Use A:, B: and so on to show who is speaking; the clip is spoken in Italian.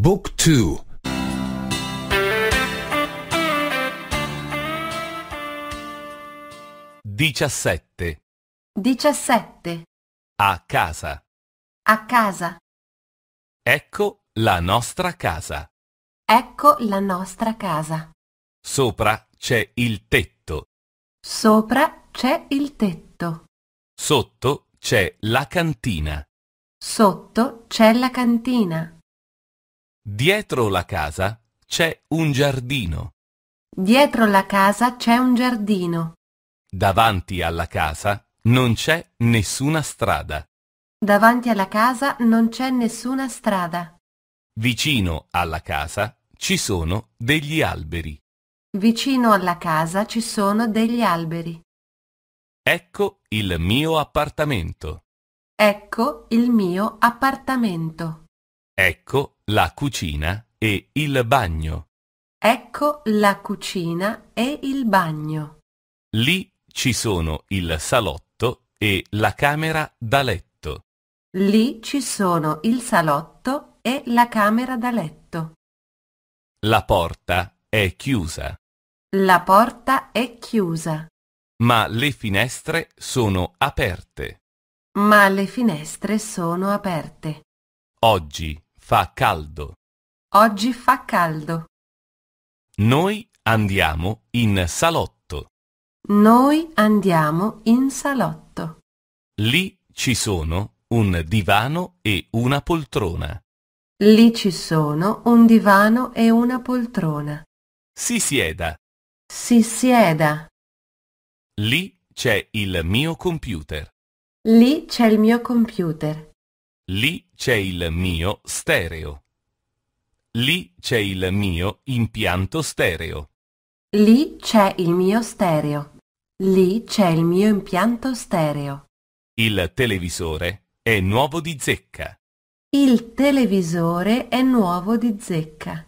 A: Book 2 17
B: 17
A: A casa
B: A casa
A: Ecco la nostra casa
B: Ecco la nostra casa
A: Sopra c'è il tetto
B: Sopra c'è il tetto
A: Sotto c'è la cantina
B: Sotto c'è la cantina
A: Dietro la casa c'è un giardino.
B: Dietro la casa c'è un giardino.
A: Davanti alla casa non c'è nessuna strada.
B: Davanti alla casa non c'è nessuna strada.
A: Vicino alla casa ci sono degli alberi.
B: Vicino alla casa ci sono degli alberi.
A: Ecco il mio appartamento.
B: Ecco il mio appartamento.
A: Ecco la cucina e il bagno.
B: Ecco la cucina e il bagno.
A: Lì ci sono il salotto e la camera da letto.
B: Lì ci sono il salotto e la camera da letto.
A: La porta è chiusa.
B: La porta è chiusa.
A: Ma le finestre sono aperte.
B: Ma le finestre sono aperte.
A: Oggi fa caldo.
B: Oggi fa caldo.
A: Noi andiamo in salotto.
B: Noi andiamo in salotto.
A: Lì ci sono un divano e una poltrona.
B: Lì ci sono un divano e una poltrona.
A: Si sieda.
B: Si sieda.
A: Lì c'è il mio computer.
B: Lì c'è il mio computer.
A: Lì c'è il mio stereo. Lì c'è il mio impianto stereo.
B: Lì c'è il mio stereo. Lì c'è il mio impianto stereo.
A: Il televisore è nuovo di zecca.
B: Il televisore è nuovo di zecca.